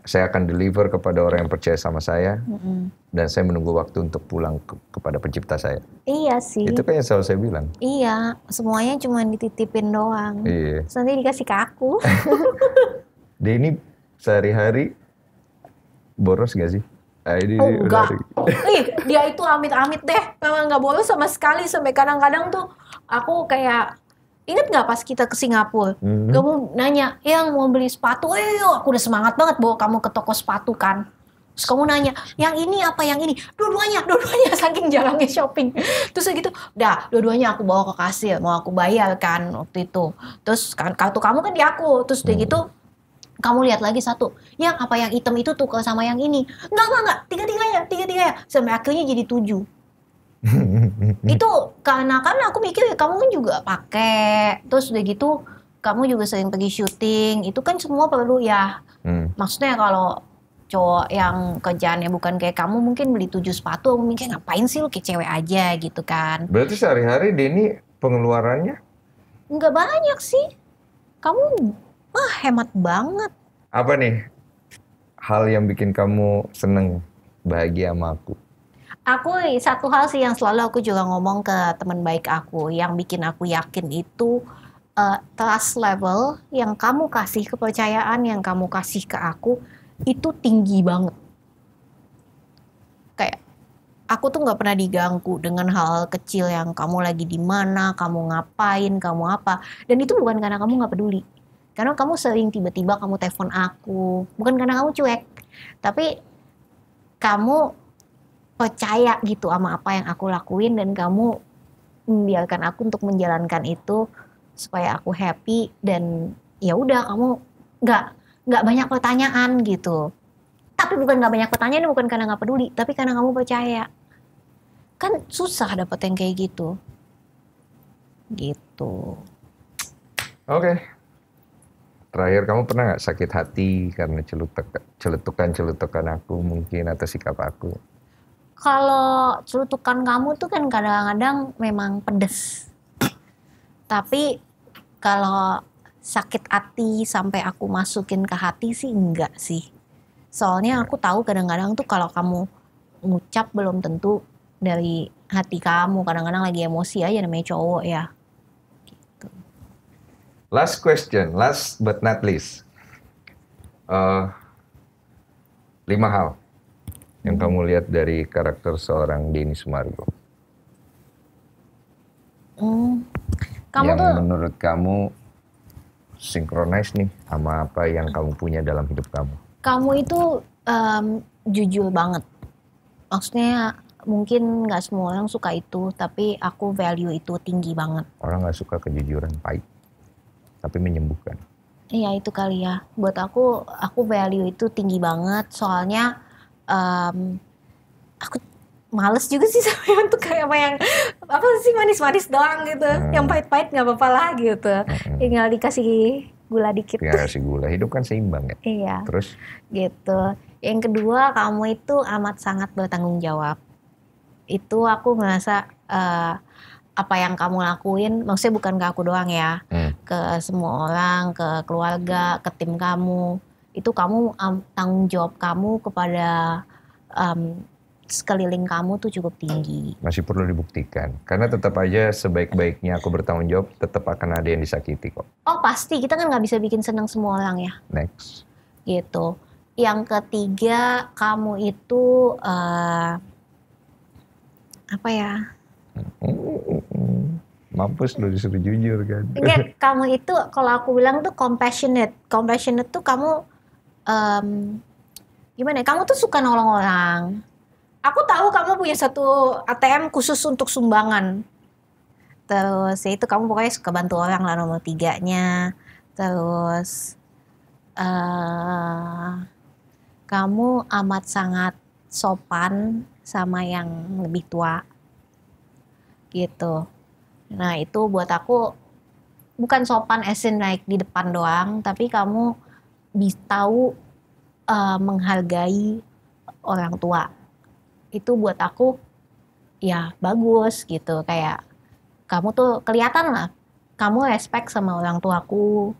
Saya akan deliver kepada orang yang percaya sama saya. Hmm. Dan saya menunggu waktu untuk pulang ke kepada pencipta saya. Iya sih. Itu kan yang selalu saya bilang. Iya. Semuanya cuma dititipin doang. Iya. Terus nanti dikasih ke aku. dia ini sehari-hari boros gak sih? Ayo, ah, ini, oh, ini enggak. Ih, dia itu amit-amit deh. Memang nggak boros sama sekali. Sampai kadang-kadang tuh aku kayak Ingat nggak pas kita ke Singapura, hmm kamu nanya, yang mau beli sepatu, eh aku udah semangat banget bawa kamu ke toko sepatu kan. Terus kamu nanya, yang ini apa yang ini? Dua-duanya, dua-duanya saking jarangnya shopping. Terus kayak gitu, dah dua-duanya aku bawa ke kasir, mau aku bayar kan waktu itu. Terus kan kartu kamu kan di aku, terus dia hmm. gitu, kamu lihat lagi satu yang apa yang hitam itu tuh sama yang ini enggak enggak enggak tiga tiga ya tiga tiga ya sampai akhirnya jadi tujuh itu karena kan aku mikir ya kamu kan juga pakai terus udah gitu kamu juga sering pergi syuting itu kan semua perlu ya hmm. maksudnya kalau cowok yang kerjaannya bukan kayak kamu mungkin beli tujuh sepatu aku mikir ngapain sih lu kayak cewek aja gitu kan berarti sehari-hari Denny pengeluarannya nggak banyak sih kamu wah hemat banget. Apa nih hal yang bikin kamu seneng bahagia sama aku? Aku satu hal sih yang selalu aku juga ngomong ke teman baik aku yang bikin aku yakin itu uh, trust level yang kamu kasih kepercayaan yang kamu kasih ke aku itu tinggi banget. Kayak aku tuh nggak pernah diganggu dengan hal kecil yang kamu lagi di mana, kamu ngapain, kamu apa. Dan itu bukan karena kamu nggak peduli. Karena kamu sering tiba-tiba kamu telepon aku, bukan karena kamu cuek, tapi kamu percaya gitu sama apa yang aku lakuin dan kamu membiarkan aku untuk menjalankan itu supaya aku happy dan ya udah kamu nggak nggak banyak pertanyaan gitu. Tapi bukan nggak banyak pertanyaan bukan karena nggak peduli, tapi karena kamu percaya. Kan susah dapet yang kayak gitu. Gitu. Oke, okay terakhir kamu pernah nggak sakit hati karena celutukan celutukan aku mungkin atau sikap aku kalau celutukan kamu tuh kan kadang-kadang memang pedes tapi kalau sakit hati sampai aku masukin ke hati sih enggak sih soalnya aku tahu kadang-kadang tuh kalau kamu ngucap belum tentu dari hati kamu kadang-kadang lagi emosi aja namanya cowok ya Last question, last but not least. Uh, lima hal yang hmm. kamu lihat dari karakter seorang Dini Sumargo. Hmm. Kamu yang tuh... menurut kamu sinkronis nih sama apa yang kamu punya dalam hidup kamu? Kamu itu um, jujur banget. Maksudnya mungkin nggak semua orang suka itu, tapi aku value itu tinggi banget. Orang nggak suka kejujuran pahit tapi menyembuhkan. Iya itu kali ya. Buat aku, aku value itu tinggi banget. Soalnya um, aku males juga sih sama yang tuh kayak apa yang apa sih manis-manis doang gitu. Hmm. Yang pahit-pahit nggak -pahit apa-apa lah gitu. Hmm. Tinggal dikasih gula dikit. Tinggal kasih gula. Hidup kan seimbang ya. Iya. Terus? Gitu. Yang kedua, kamu itu amat sangat bertanggung jawab. Itu aku merasa. uh, eh, apa yang kamu lakuin maksudnya bukan ke aku doang ya hmm. ke semua orang ke keluarga ke tim kamu itu kamu um, tanggung jawab kamu kepada um, sekeliling kamu tuh cukup tinggi masih perlu dibuktikan karena tetap aja sebaik-baiknya aku bertanggung jawab tetap akan ada yang disakiti kok oh pasti kita kan nggak bisa bikin senang semua orang ya next gitu yang ketiga kamu itu uh, apa ya mampus lu disuruh jujur kan enggak kamu itu kalau aku bilang tuh compassionate compassionate tuh kamu um, gimana ya? kamu tuh suka nolong orang aku tahu kamu punya satu ATM khusus untuk sumbangan terus ya itu kamu pokoknya suka bantu orang lah nomor tiganya terus uh, kamu amat sangat sopan sama yang lebih tua gitu. Nah itu buat aku bukan sopan esin naik di depan doang, tapi kamu bisa tahu uh, menghargai orang tua. Itu buat aku ya bagus gitu kayak kamu tuh kelihatan lah kamu respect sama orang tuaku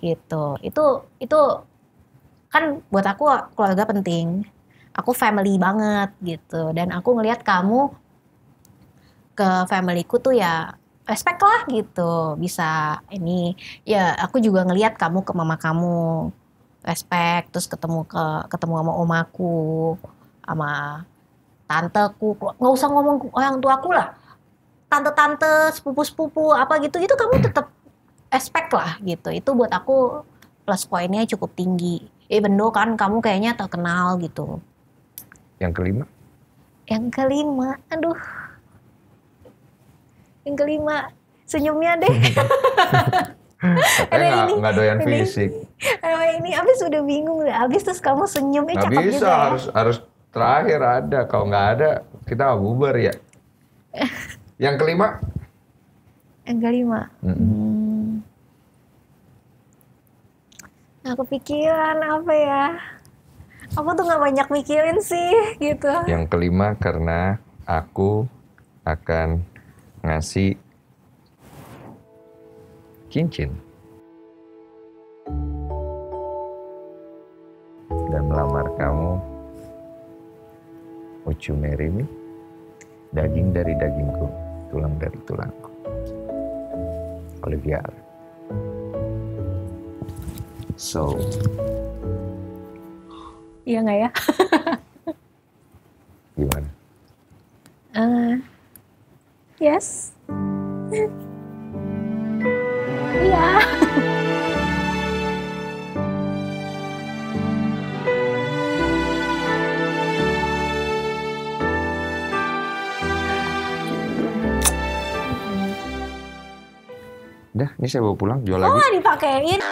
gitu. Itu itu kan buat aku keluarga penting. Aku family banget gitu dan aku ngelihat kamu ke familyku tuh ya respect lah gitu bisa ini ya aku juga ngelihat kamu ke mama kamu respect terus ketemu ke ketemu sama omaku sama tanteku nggak usah ngomong orang tuaku lah tante-tante sepupu-sepupu apa gitu itu kamu tetap respect lah gitu itu buat aku plus poinnya cukup tinggi eh bendo kan kamu kayaknya terkenal gitu yang kelima yang kelima aduh yang kelima senyumnya deh Karena ini nggak doyan ini, fisik. Karena ini abis udah bingung deh. Abis terus kamu senyum, eh cakep bisa, juga ya. harus terakhir ada. Kalau nggak ada, kita bubar ya. Yang kelima? Yang kelima. Mm -hmm. Nah, apa ya? Aku tuh nggak banyak mikirin sih, gitu. Yang kelima karena aku akan ngasih cincin dan melamar kamu Ucu Merimi daging dari dagingku tulang dari tulangku Olivia so iya nggak ya gimana uh, Yes. Iya. Udah, ini saya bawa pulang, jual oh, lagi. Oh, dipakein.